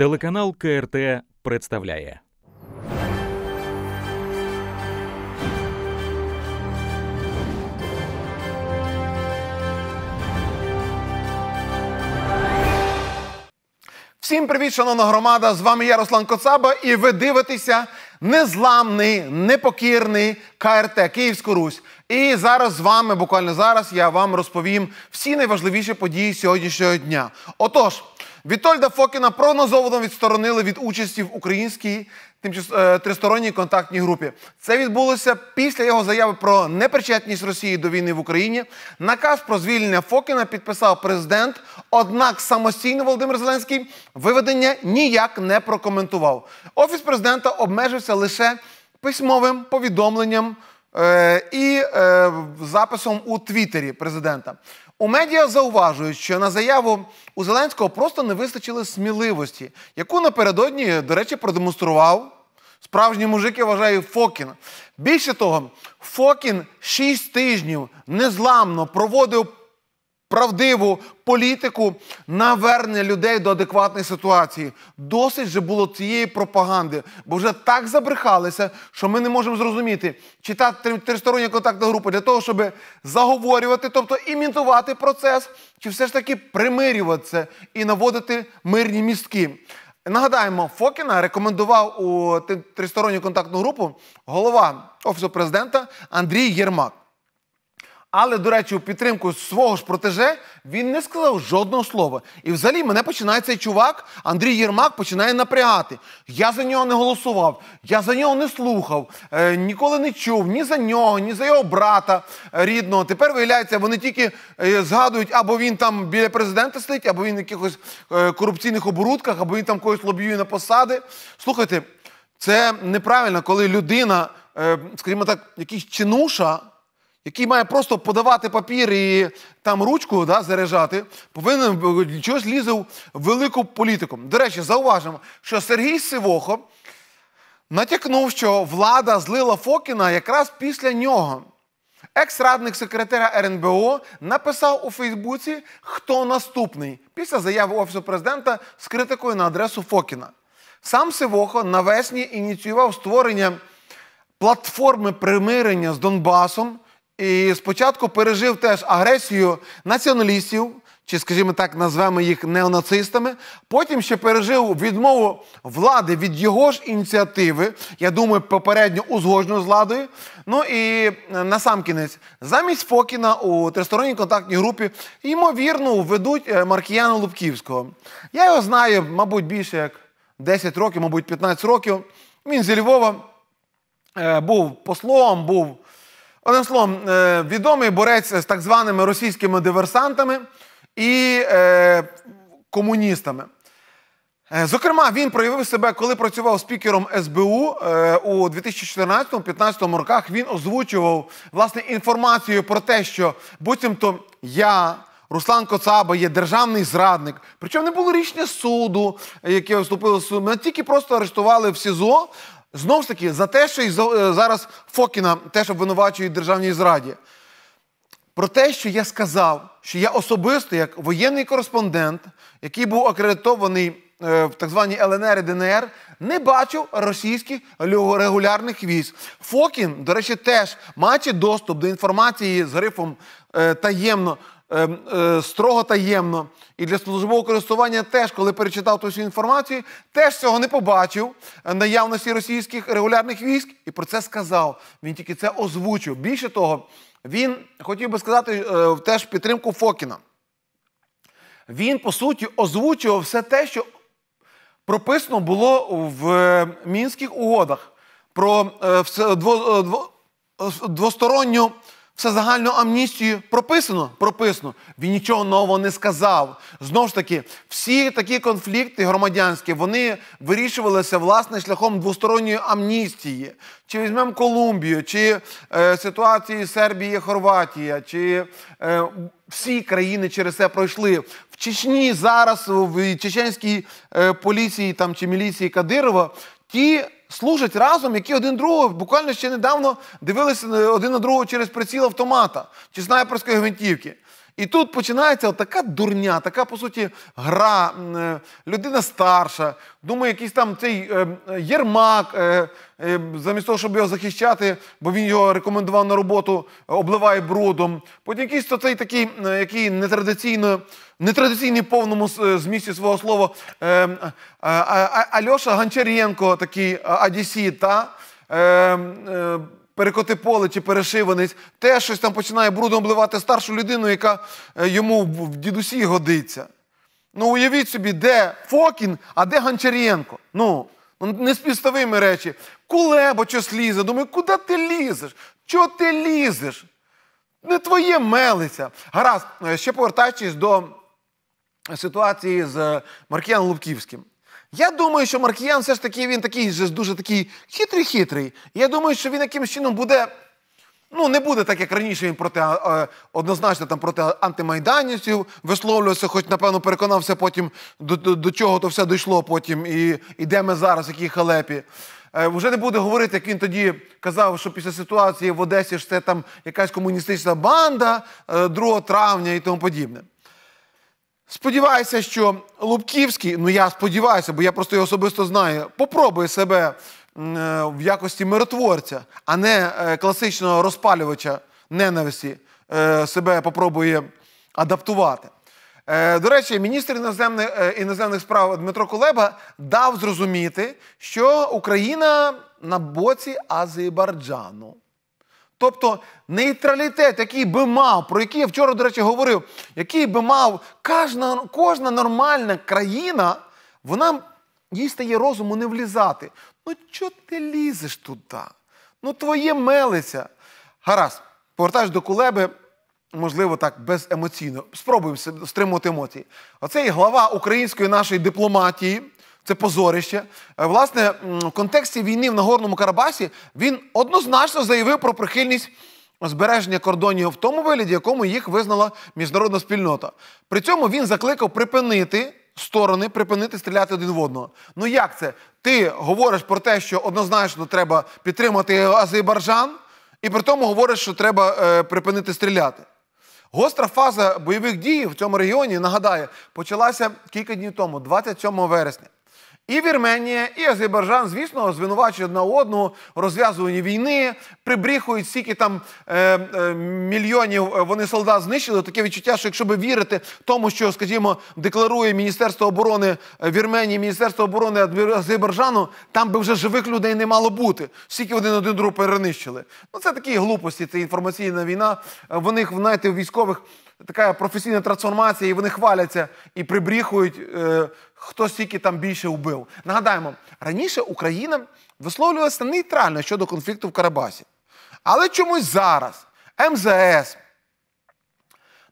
Телеканал КРТ представляє. Всім привіт, шановна громада! З вами я, Руслан Коцаба, і ви дивитеся незламний, непокірний КРТ Київську Русь. І зараз з вами, буквально зараз, я вам розповім всі найважливіші події сьогоднішнього дня. Отож. Вітольда Фокіна прогнозовано відсторонили від участі в українській е, тристоронній контактній групі. Це відбулося після його заяви про непричетність Росії до війни в Україні. Наказ про звільнення Фокіна підписав президент. Однак самостійно Володимир Зеленський виведення ніяк не прокоментував. Офіс президента обмежився лише письмовим повідомленням. Е, і е, записом у Твіттері президента у медіа зауважують, що на заяву у Зеленського просто не вистачило сміливості, яку напередодні, до речі, продемонстрував справжній мужик, я вважаю, Фокін. Більше того, Фокін шість тижнів незламно проводив правдиву політику навернення людей до адекватної ситуації. Досить же було цієї пропаганди, бо вже так забрехалися, що ми не можемо зрозуміти, чи та тристороння контактна група для того, щоб заговорювати, тобто імітувати процес, чи все ж таки примирюватися і наводити мирні містки. Нагадаємо, Фокіна рекомендував у тристоронню контактну групу голова офісу президента Андрій Єрмак. Але, до речі, у підтримку свого ж протеже він не сказав жодного слова. І взагалі мене починає цей чувак, Андрій Єрмак починає напрягати. Я за нього не голосував, я за нього не слухав, е, ніколи не чув ні за нього, ні за його брата е, рідного. Тепер виявляється, вони тільки е, згадують, або він там біля президента стоїть, або він в якихось е, корупційних оборудках, або він там когось лобіює на посади. Слухайте, це неправильно, коли людина, е, скажімо так, якийсь чинуша який має просто подавати папір і там ручку да, заряджати, повинен чогось лізе в велику політику. До речі, зауважимо, що Сергій Сивохо натякнув, що влада злила Фокіна якраз після нього. Екс-радник секретаря РНБО написав у Фейсбуці, хто наступний після заяви Офісу президента з критикою на адресу Фокіна. Сам Сивохо навесні ініціював створення платформи примирення з Донбасом. І спочатку пережив теж агресію націоналістів, чи, скажімо так, назвемо їх неонацистами. Потім ще пережив відмову влади від його ж ініціативи, я думаю, попередньо узгоджену з владою. Ну і е, насамкінець, замість Фокіна у тристоронній контактній групі, ймовірно, ведуть е, Маркіяна Лубківського. Я його знаю, мабуть, більше як 10 років, мабуть, 15 років. Він зі Львова е, був послом, був. Одним словом, е, відомий борець з так званими російськими диверсантами і е, комуністами. Е, зокрема, він проявив себе, коли працював спікером СБУ у 2014-2015 роках. Він озвучував власне інформацію про те, що буцімто я. Руслан Коцаба є державний зрадник. Причому не було рішення суду, яке вступило в суд. Мене тільки просто арештували в СІЗО Знову ж таки, за те, що і е, зараз Фокіна теж обвинувачують державній зраді. Про те, що я сказав, що я особисто, як воєнний кореспондент, який був акредитований е, в так званій ЛНР і ДНР, не бачив російських регулярних військ. Фокін, до речі, теж маючи доступ до інформації з грифом е, таємно. Ем, е, строго таємно, і для службового користування теж, коли перечитав ту всю інформацію, теж цього не побачив е, наявності російських регулярних військ, і про це сказав. Він тільки це озвучив. Більше того, він хотів би сказати е, теж підтримку Фокіна. Він по суті озвучував все те, що прописано було в мінських угодах про двосторонню. Все загальну амністію прописано? Прописано. Він нічого нового не сказав. Знову ж таки, всі такі конфлікти громадянські вони вирішувалися власне шляхом двосторонньої амністії. Чи візьмемо Колумбію, чи е, ситуації Сербії, Хорватія, чи е, всі країни через це пройшли. В Чечні зараз в чеченській е, поліції там, чи міліції Кадирова ті служать разом, які один другого буквально ще недавно дивилися е, один на другого через приціл автомата чи снайперської гвинтівки. І тут починається така дурня, така, по суті, гра, е, людина старша, Думаю, якийсь там цей е, єрмак, е, замість того, щоб його захищати, бо він його рекомендував на роботу, обливає брудом. Потім якийсь то цей такий, який нетрадиційно. Нетрадиційний повному змісті свого слова Альоша Гончаренко, такий Одесіт, та перекоти поле чи перешиванець, те щось там починає брудом обливати старшу людину, яка е, йому в дідусі годиться. Ну, уявіть собі, де Фокін, а де Гончар'єнко. Ну, ну неспівставими речі. Кулеба щось лізе. Думаю, куди ти лізеш? Чого ти лізеш? Не твоє мелиця. Гаразд, е, ще повертаючись до ситуації з е, Маркіяном Лубківським. Я думаю, що Маркіян все ж таки він такий же дуже такий хитрий-хитрий. Я думаю, що він якимось чином буде. Ну, не буде так, як раніше він проти однозначно там проти антимайданівців висловлювався, хоч, напевно, переконався потім, до, до до, чого то все дійшло потім, і і де ми зараз, які халепі. Е, Вже не буде говорити, як він тоді казав, що після ситуації в Одесі ж це там якась комуністична банда е, 2 травня і тому подібне. Сподіваюся, що Лубківський, ну я сподіваюся, бо я просто його особисто знаю, попробує себе е, в якості миротворця, а не е, класичного розпалювача ненависті, е, себе попробує адаптувати. До речі, міністр іноземних, іноземних справ Дмитро Кулеба дав зрозуміти, що Україна на боці Азербайджану. Тобто нейтралітет, який би мав, про який я вчора, до речі, говорив, який би мав кожна кожна нормальна країна, вона їй стає розуму не влізати. Ну, чого ти лізеш туди? Ну, твоє мелиця. Гаразд, повертаєш до кулеби, можливо, так беземоційно. Спробуємо стримувати емоції. Оцей глава української нашої дипломатії це позорище. Е, власне, в контексті війни в Нагорному Карабасі він однозначно заявив про прихильність збереження кордонів в тому вигляді, якому їх визнала міжнародна спільнота. При цьому він закликав припинити. Сторони припинити стріляти один в одного. Ну як це? Ти говориш про те, що однозначно треба підтримати Азербайджан, і при тому говориш, що треба е, припинити стріляти. Гостра фаза бойових дій в цьому регіоні нагадаю, почалася кілька днів тому, 27 вересня. І Вірменія, і Азербайджан, звісно, звинувачують одна одного розв'язуванні війни, прибріхують скільки там е, е, мільйонів е, вони солдат знищили. Таке відчуття, що якщо би вірити тому, що, скажімо, декларує Міністерство оборони е, Вірменії, Міністерство оборони Азербайджану, там би вже живих людей не мало бути. Стільки один один другу перенищили. Ну це такі глупості. Це інформаційна війна. Е, вони знаєте, у військових така професійна трансформація, і вони хваляться і прибріхують, е, хто стільки там більше вбив. Нагадаємо, раніше Україна висловлювалася нейтрально щодо конфлікту в Карабасі. Але чомусь зараз МЗС.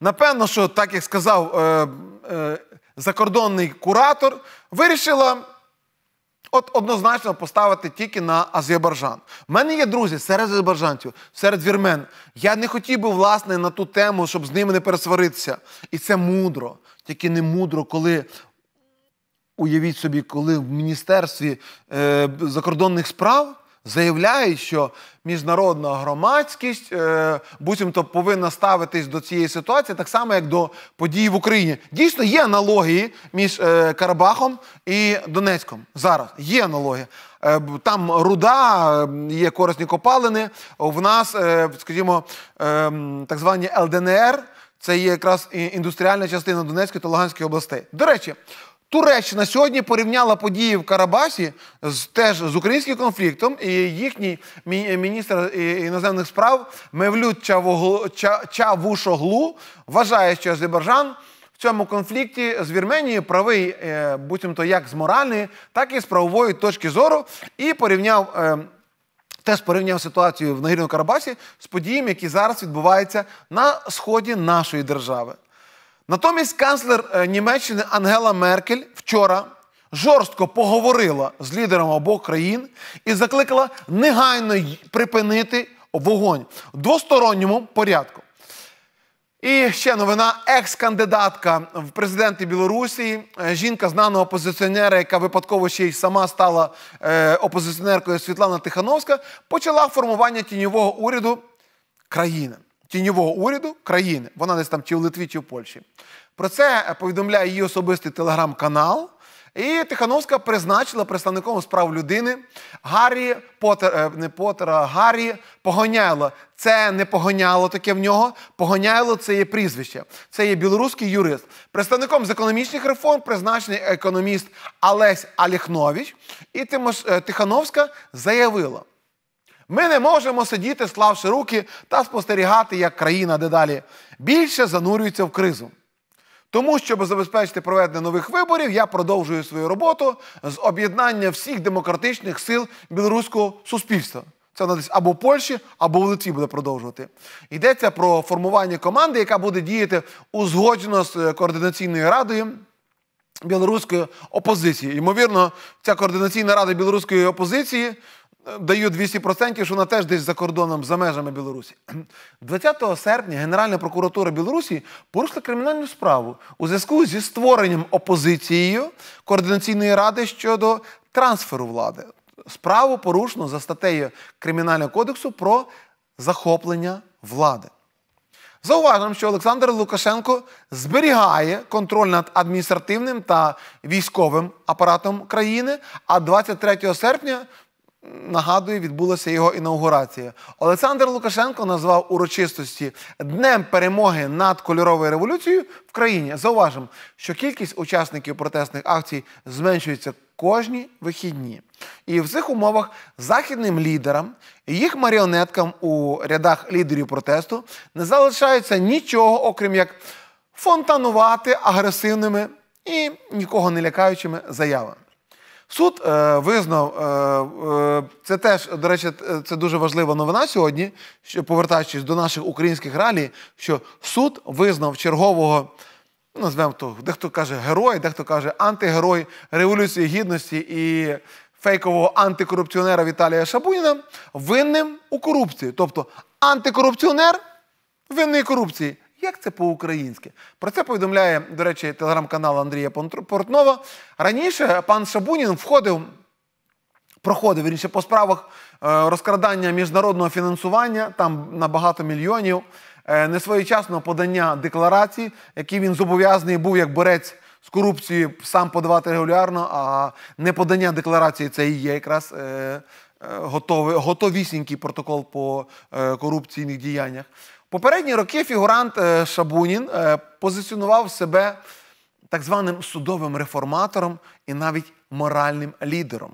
Напевно, що так як сказав е, е, закордонний куратор, вирішила. От однозначно поставити тільки на Азербайджан. У мене є друзі серед азербайджанців, серед вірмен. Я не хотів би, власне, на ту тему, щоб з ними не пересваритися. І це мудро, тільки не мудро, коли. Уявіть собі, коли в Міністерстві е, закордонних справ заявляють, що міжнародна громадськість е, буцімто повинна ставитись до цієї ситуації так само, як до подій в Україні. Дійсно, є аналогії між е, Карабахом і Донецьком. Зараз є аналогія. Е, там руда, є корисні копалини. В нас, скажімо, так звані ЛДНР. Це є якраз індустріальна частина Донецької та Луганської областей. До речі, Туреччина сьогодні порівняла події в Карабасі з теж з українським конфліктом, і їхній міністр іноземних справ Мевлюд Чавушоглу вважає, що Азербайджан в цьому конфлікті з Вірменією правий е, буцімто як з моральної, так і з правової точки зору, і порівняв. Е, теж порівняв ситуацію в Нагірному Карабасі з подіями, які зараз відбуваються на сході нашої держави. Натомість канцлер е, Німеччини Ангела Меркель вчора жорстко поговорила з лідерами обох країн і закликала негайно припинити вогонь в двосторонньому порядку. І ще новина екс-кандидатка в президенти Білорусі, е, жінка знаного опозиціонера, яка випадково ще й сама стала е, опозиціонеркою Світлана Тихановська, почала формування тіньового уряду країни тіньового уряду країни. Вона десь там чи в Литві, чи в Польщі. Про це повідомляє її особистий телеграм-канал. І Тихановська призначила представником справ людини Гаррі Поттер, е, не Поттера, Гаррі Погоняйло. Це не погоняло таке в нього. Погоняйло це є прізвище. Це є білоруський юрист. Представником з економічних реформ призначений економіст Олесь Аліхнович. І е, Тихановська заявила. Ми не можемо сидіти, склавши руки та спостерігати, як країна дедалі більше занурюється в кризу. Тому, щоб забезпечити проведення нових виборів, я продовжую свою роботу з об'єднання всіх демократичних сил білоруського суспільства. Це вона десь або в Польщі, або в Литві буде продовжувати. Йдеться про формування команди, яка буде діяти узгоджено з координаційною радою білоруської опозиції. Ймовірно, ця координаційна рада білоруської опозиції даю 200%, що вона теж десь за кордоном, за межами Білорусі. 20 серпня Генеральна прокуратура Білорусі порушила кримінальну справу у зв'язку зі створенням опозицією координаційної ради щодо трансферу влади. Справу порушено за статтею Кримінального кодексу про захоплення влади. Зауважимо, що Олександр Лукашенко зберігає контроль над адміністративним та військовим апаратом країни, а 23 серпня Нагадує, відбулася його інаугурація. Олександр Лукашенко назвав урочистості днем перемоги над кольоровою революцією в країні. Зауважимо, що кількість учасників протестних акцій зменшується кожні вихідні. І в цих умовах західним лідерам і їх маріонеткам у рядах лідерів протесту не залишається нічого, окрім як фонтанувати агресивними і нікого не лякаючими заявами. Суд е, визнав, е, е, це теж, до речі, е, це дуже важлива новина сьогодні, що, повертаючись до наших українських реалій, що суд визнав чергового, ну, назвемо то, дехто каже герой, дехто каже антигерой Революції Гідності і фейкового антикорупціонера Віталія Шабуніна винним у корупції. Тобто антикорупціонер винний корупції. Як це по-українськи? Про це повідомляє, до речі, телеграм-канал Андрія Портнова. Раніше пан Шабунін входив, проходив вірніше, по справах е, розкрадання міжнародного фінансування, там на багато мільйонів, е, несвоєчасного подання декларації, які він зобов'язаний був як борець. З корупцією сам подавати регулярно, а не подання декларації це і є якраз е, е, готовий, готовісінький протокол по е, корупційних діяннях. Попередні роки фігурант е, Шабунін е, позиціонував себе так званим судовим реформатором і навіть моральним лідером.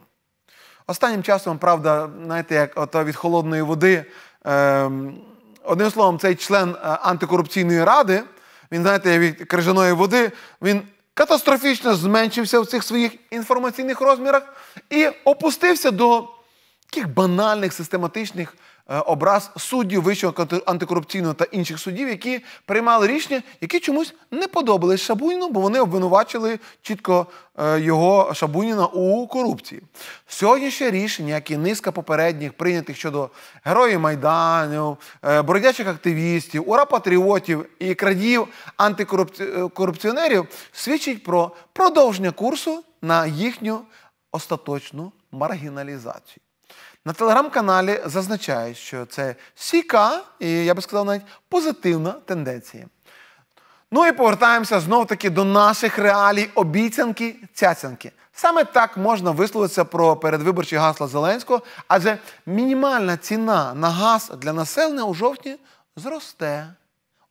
Останнім часом, правда, знаєте, як от від холодної води, е, одним словом, цей член антикорупційної ради, він, знаєте, від крижаної води, він катастрофічно зменшився в цих своїх інформаційних розмірах і опустився до таких банальних систематичних. Е, образ суддів Вищого антикорупційного та інших суддів, які приймали рішення, які чомусь не подобались Шабуніну, бо вони обвинувачили чітко е, його Шабуніна у корупції. Сьогоднішнє рішення, як і низка попередніх прийнятих щодо героїв майданів, е, бродячих активістів, ура-патріотів і крадів антикорупціонерів, свідчить про продовження курсу на їхню остаточну маргіналізацію. На телеграм-каналі зазначають, що це сіка, і я би сказав, навіть позитивна тенденція. Ну і повертаємося знов-таки до наших реалій обіцянки цяцянки. Саме так можна висловитися про передвиборчі гасла Зеленського, адже мінімальна ціна на газ для населення у жовтні зросте.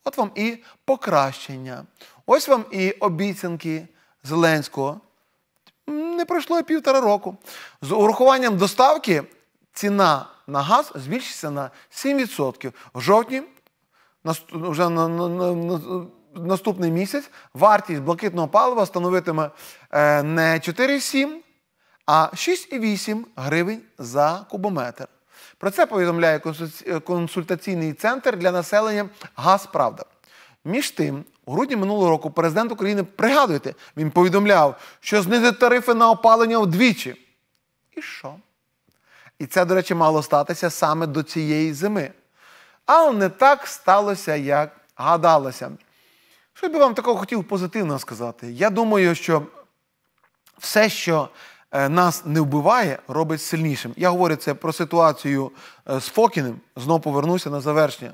От вам і покращення. Ось вам і обіцянки Зеленського. Не пройшло і півтора року. З урахуванням доставки ціна на газ збільшиться на 7%. В жовтні вже на, на, на, наступний місяць вартість блакитного палива становитиме е, не 4,7%, а 6,8 гривень за кубометр. Про це повідомляє консультаційний центр для населення «Газправда». Між тим, у грудні минулого року президент України пригадуєте, він повідомляв, що знизить тарифи на опалення вдвічі. І що? І це, до речі, мало статися саме до цієї зими. Але не так сталося, як гадалося. Що я би вам такого хотів позитивно сказати? Я думаю, що все, що е, нас не вбиває, робить сильнішим. Я говорю це про ситуацію е, з Фокіним. Знову повернуся на завершення.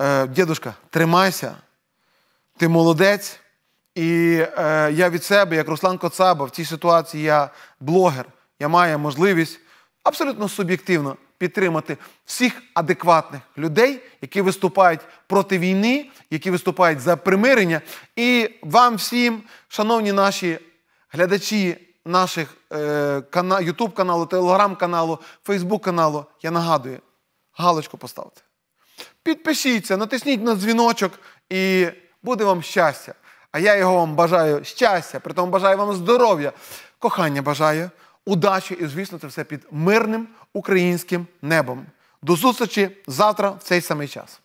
Е, Дідушка, тримайся, ти молодець. І я від себе, як Руслан Коцаба, в цій ситуації я блогер, я маю можливість абсолютно суб'єктивно підтримати всіх адекватних людей, які виступають проти війни, які виступають за примирення. І вам всім, шановні наші глядачі наших Ютуб е, каналу, телеграм-каналу, Фейсбук-каналу, я нагадую, галочку поставте. Підпишіться, натисніть на дзвіночок і буде вам щастя. А я його вам бажаю щастя, при тому бажаю вам здоров'я, кохання бажаю удачі і, звісно, це все під мирним українським небом. До зустрічі завтра в цей самий час.